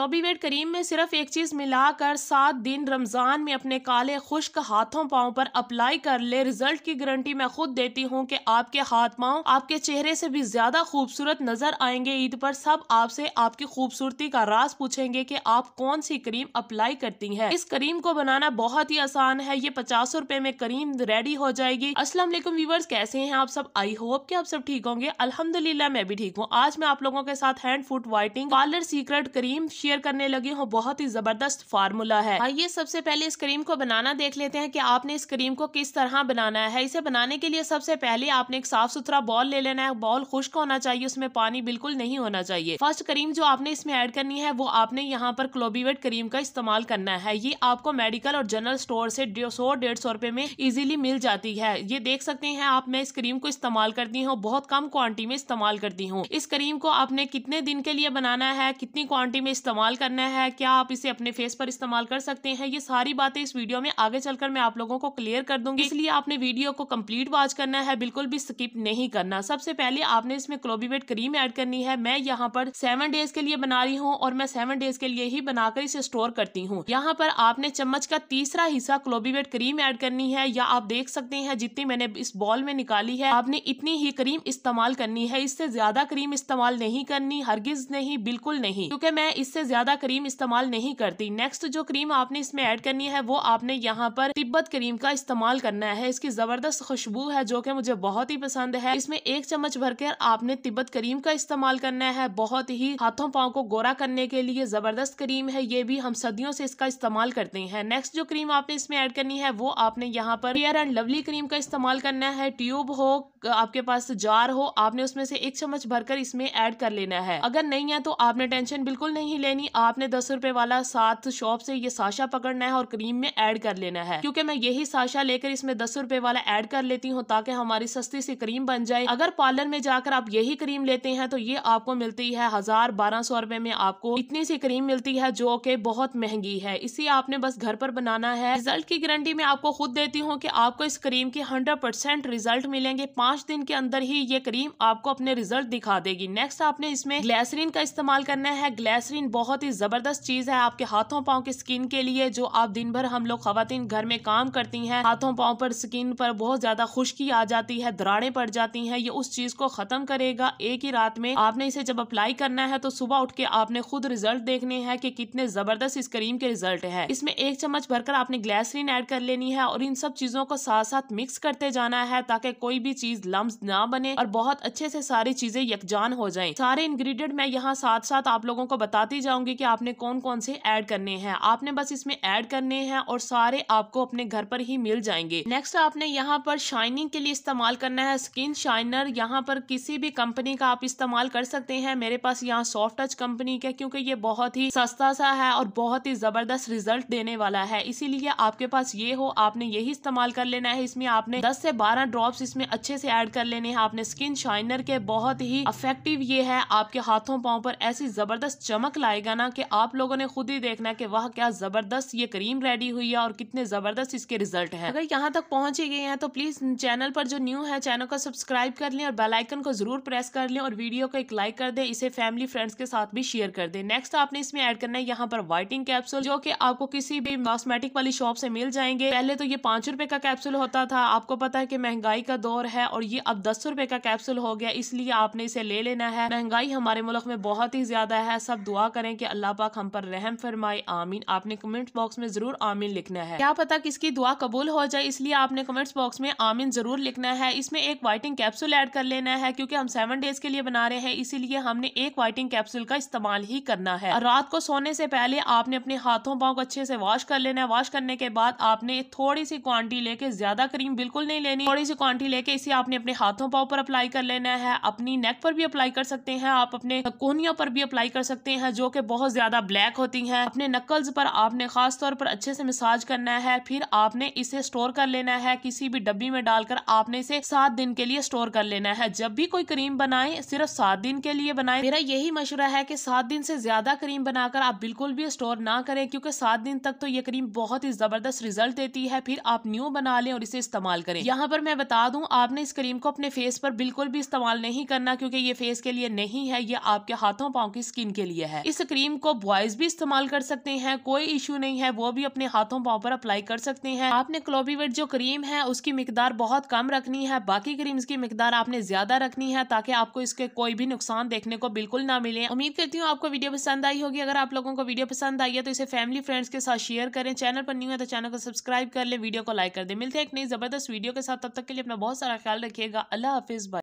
ग्लोबी wait करीम में सिर्फ एक चीज़ मिलाकर सात दिन रमज़ान में अपने काले खुश्क हाथों पाओ पर अप्लाई कर ले रिजल्ट की गारंटी मैं खुद देती हूँ कि आपके हाथ पाओ आपके चेहरे से भी ज़्यादा खूबसूरत नज़र आएंगे ईद पर सब आपसे आपकी खूबसूरती का राज पूछेंगे कि आप कौन सी क्रीम अप्लाई करती हैं इस क्रीम को बनाना बहुत ही आसान है ये पचास रुपए में क्रीम रेडी हो जाएगी असलम व्यूवर्स कैसे हैं आप सब आई होप कि आप सब ठीक होंगे अल्हम्दुलिल्लाह मैं भी ठीक हूँ आज मैं आप लोगों के साथ hand foot whitening parlour secret cream share share करने लगी हूँ बहुत ही जबरदस्त फार्मूला है आइए सबसे पहले इस क्रीम को बनाना देख लेते हैं कि आपने इस क्रीम को किस तरह बनाना है इसे बनाने के लिए सबसे पहले आपने एक साफ सुथरा बॉल ले लेना है बॉल खुश्क होना चाहिए उसमें पानी बिल्कुल नहीं होना चाहिए फर्स्ट क्रीम जो आपने इसमें ऐड करनी है वो आपने यहाँ पर क्लोबीवेट क्रीम का इस्तेमाल करना है ये आपको मेडिकल और जनरल स्टोर से सौ डेढ़ सौ रुपए में इजिली मिल जाती है ये देख सकते हैं आप मैं इस क्रीम को इस्तेमाल करती हूँ बहुत कम क्वांटिटी में इस्तेमाल करती हूँ इस क्रीम को आपने कितने दिन के लिए बनाना है कितनी क्वांटिटी में इस्तेमाल इस्तेमाल करना है क्या आप इसे अपने फेस पर इस्तेमाल कर सकते हैं ये सारी बातें इस वीडियो में आगे चलकर मैं आप लोगों को क्लियर कर दूंगी इसलिए आपने वीडियो को कंप्लीट वॉच करना है बिल्कुल भी स्किप नहीं करना सबसे पहले आपने इसमें क्लोबीवेट क्रीम ऐड करनी है मैं यहाँ पर सेवन डेज के लिए बना रही हूँ और मैं सेवन डेज के लिए ही बनाकर इसे स्टोर करती हूँ यहाँ पर आपने चम्मच का तीसरा हिस्सा क्लोबीवेट क्रीम ऐड करनी है या आप देख सकते हैं जितनी मैंने इस बॉल में निकाली है आपने इतनी ही क्रीम इस्तेमाल करनी है इससे ज्यादा क्रीम इस्तेमाल नहीं करनी हरगिज नहीं बिल्कुल नहीं क्योंकि मैं इससे से ज़्यादा क्रीम इस्तेमाल नहीं करती नेक्स्ट जो क्रीम आपने इसमें ऐड करनी है वो आपने यहाँ पर तिब्बत क्रीम का इस्तेमाल करना है इसकी ज़बरदस्त खुशबू है जो कि मुझे बहुत ही पसंद है इसमें एक चम्मच भरकर आपने तिब्बत क्रीम का इस्तेमाल करना है बहुत ही हाथों पाओ को गोरा करने के लिए ज़बरदस्त क्रीम है ये भी हम सदियों से इसका इस्तेमाल करते हैं नेक्स्ट जो क्रीम आपने इसमें ऐड करनी है वो आपने यहाँ पर फेयर एंड लवली क्रीम का इस्तेमाल करना है ट्यूब हो आपके पास जार हो आपने उसमें से एक चम्मच भरकर इसमें ऐड कर लेना है अगर नहीं है तो आपने टेंशन बिल्कुल नहीं ले लेनी आपने दस रुपए वाला साथ शॉप से ये साशा पकड़ना है और क्रीम में ऐड कर लेना है क्योंकि मैं यही साशा लेकर इसमें दस रुपए वाला ऐड कर लेती हूँ ताकि हमारी सस्ती सी क्रीम बन जाए अगर पार्लर में जाकर आप यही क्रीम लेते हैं तो ये आपको मिलती है हजार बारह सौ रुपए में आपको इतनी सी क्रीम मिलती है जो की बहुत महंगी है इसी आपने बस घर पर बनाना है रिजल्ट की गारंटी मैं आपको खुद देती हूँ की आपको इस क्रीम के हंड्रेड परसेंट रिजल्ट मिलेंगे पांच दिन के अंदर ही ये क्रीम आपको अपने रिजल्ट दिखा देगी नेक्स्ट आपने इसमें ग्लैसरीन का इस्तेमाल करना है ग्लैसरीन बहुत ही ज़बरदस्त चीज़ है आपके हाथों पाँव की स्किन के लिए जो आप दिन भर हम लोग खातन घर में काम करती हैं हाथों पाँव पर स्किन पर बहुत ज़्यादा खुश्की आ जाती है दराड़ें पड़ जाती हैं ये उस चीज़ को ख़त्म करेगा एक ही रात में आपने इसे जब अप्लाई करना है तो सुबह उठ के आपने खुद रिजल्ट देखने हैं कि कितने ज़बरदस्त इस क्रीम के रिजल्ट है इसमें एक चम्मच भरकर आपने ग्लैसरीन ऐड कर लेनी है और इन सब चीज़ों को साथ साथ मिक्स करते जाना है ताकि कोई भी चीज़ लम्ब ना बने और बहुत अच्छे से सारी चीज़ें यकजान हो जाए सारे इंग्रीडियंट मैं यहाँ साथ साथ आप लोगों को बताती जा चाहूँगी कि आपने कौन कौन से ऐड करने हैं आपने बस इसमें ऐड करने हैं और सारे आपको अपने घर पर ही मिल जाएंगे नेक्स्ट आपने यहाँ पर शाइनिंग के लिए इस्तेमाल करना है स्किन शाइनर यहाँ पर किसी भी कंपनी का आप इस्तेमाल कर सकते हैं मेरे पास यहाँ सॉफ्ट टच कंपनी का क्योंकि ये बहुत ही सस्ता सा है और बहुत ही ज़बरदस्त रिजल्ट देने वाला है इसीलिए आपके पास ये हो आपने यही इस्तेमाल कर लेना है इसमें आपने दस से बारह ड्रॉप इसमें अच्छे से एड कर लेने हैं आपने स्किन शाइनर के बहुत ही इफेक्टिव ये है आपके हाथों पाओ पर ऐसी ज़बरदस्त चमक लाए जाएगा ना कि आप लोगों ने खुद ही देखना कि वह क्या ज़बरदस्त ये क्रीम रेडी हुई है और कितने ज़बरदस्त इसके रिजल्ट हैं अगर यहाँ तक पहुँचे गए हैं तो प्लीज़ चैनल पर जो न्यू है चैनल को सब्सक्राइब कर लें और बेलाइकन को ज़रूर प्रेस कर लें और वीडियो को एक लाइक कर दें इसे फैमिली फ्रेंड्स के साथ भी शेयर कर दें नेक्स्ट आपने इसमें ऐड करना है यहाँ पर व्हाइटिंग कैप्सूल जो कि आपको किसी भी कॉस्मेटिक वाली शॉप से मिल जाएंगे पहले तो ये पांच रुपए का कैप्सूल होता था आपको पता है कि महंगाई का दौर है और ये अब दस रुपए का कैप्सूल हो गया इसलिए आपने इसे ले लेना है महंगाई हमारे मुल्क में बहुत ही ज़्यादा है सब दुआ करें हैं कि अल्लाह पाक हम पर रहम फरमाए आमीन आपने कमेंट बॉक्स में ज़रूर आमीन लिखना है क्या पता किसकी दुआ कबूल हो जाए इसलिए आपने कमेंट्स बॉक्स में आमीन ज़रूर लिखना है इसमें एक वाइटिंग कैप्सूल ऐड कर लेना है क्योंकि हम सेवन डेज के लिए बना रहे हैं इसीलिए हमने एक वाइटिंग कैप्सूल का इस्तेमाल ही करना है रात को सोने से पहले आपने अपने हाथों पाँव को अच्छे से वॉश कर लेना है वॉश करने के बाद आपने थोड़ी सी क्वान्टिटी लेके ज्यादा क्रीम बिल्कुल नहीं लेनी थोड़ी सी क्वांटिटी लेके इसे आपने अपने हाथों पाँव पर अप्लाई कर लेना है अपनी नेक पर भी अप्लाई कर सकते हैं आप अपने कोहनियों पर भी अप्लाई कर सकते हैं जो कि पे बहुत ज़्यादा ब्लैक होती हैं अपने नकल्स पर आपने खास तौर पर अच्छे से मसाज करना है फिर आपने इसे स्टोर कर लेना है किसी भी डब्बी में डालकर आपने इसे सात दिन के लिए स्टोर कर लेना है जब भी कोई क्रीम बनाए सिर्फ सात दिन के लिए बनाए मेरा यही मशुरा है की सात दिन से ज्यादा क्रीम बनाकर आप बिल्कुल भी स्टोर ना करें क्यूँकी सात दिन तक तो ये क्रीम बहुत ही जबरदस्त रिजल्ट देती है फिर आप न्यू बना लें और इसे इस्तेमाल करें यहाँ पर मैं बता दूं आपने इस क्रीम को अपने फेस पर बिल्कुल भी इस्तेमाल नहीं करना क्योंकि ये फेस के लिए नहीं है ये आपके हाथों पाओ की स्किन के लिए है इस क्रीम को बॉयज भी इस्तेमाल कर सकते हैं कोई इशू नहीं है वो भी अपने हाथों पाँव पर अप्लाई कर सकते हैं आपने क्लोबीवेट जो क्रीम है उसकी मिकदार बहुत कम रखनी है बाकी क्रीम्स की मिकदार आपने ज्यादा रखनी है ताकि आपको इसके कोई भी नुकसान देखने को बिल्कुल ना मिले उम्मीद करती हूँ आपको वीडियो पसंद आई होगी अगर आप लोगों को वीडियो पसंद आई है तो इसे फैमिली फ्रेंड्स के साथ शेयर करें चैनल पर न्यू है तो चैनल को सब्सक्राइब कर ले वीडियो को लाइक कर दे मिलते हैं एक नई जबरदस्त वीडियो के साथ तब तक के लिए अपना बहुत सारा ख्याल रखिएगा अल्लाह हाफिज